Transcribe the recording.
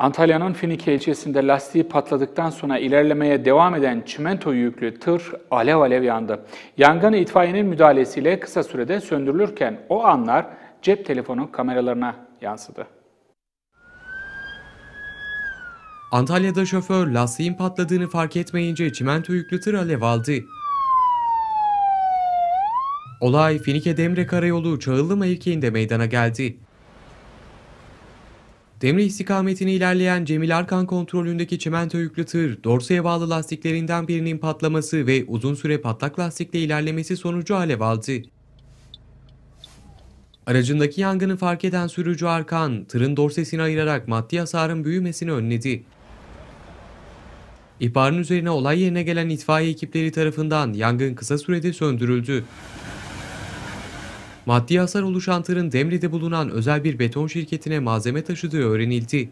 Antalya'nın Finike ilçesinde lastiği patladıktan sonra ilerlemeye devam eden çimento yüklü tır alev alev yandı. Yangın itfaiyenin müdahalesiyle kısa sürede söndürülürken o anlar cep telefonu kameralarına yansıdı. Antalya'da şoför lastiğin patladığını fark etmeyince çimento yüklü tır alev aldı. Olay Finike Demre Karayolu Çağıllı mevkiinde meydana geldi. Demre istikametine ilerleyen Cemil Arkan kontrolündeki çimento yüklü tır, dorsiye bağlı lastiklerinden birinin patlaması ve uzun süre patlak lastikle ilerlemesi sonucu alev aldı. Aracındaki yangını fark eden sürücü Arkan, tırın dorsesini ayırarak maddi hasarın büyümesini önledi. İhbarın üzerine olay yerine gelen itfaiye ekipleri tarafından yangın kısa sürede söndürüldü. Maddi hasar oluşan tırın Demli'de bulunan özel bir beton şirketine malzeme taşıdığı öğrenildi.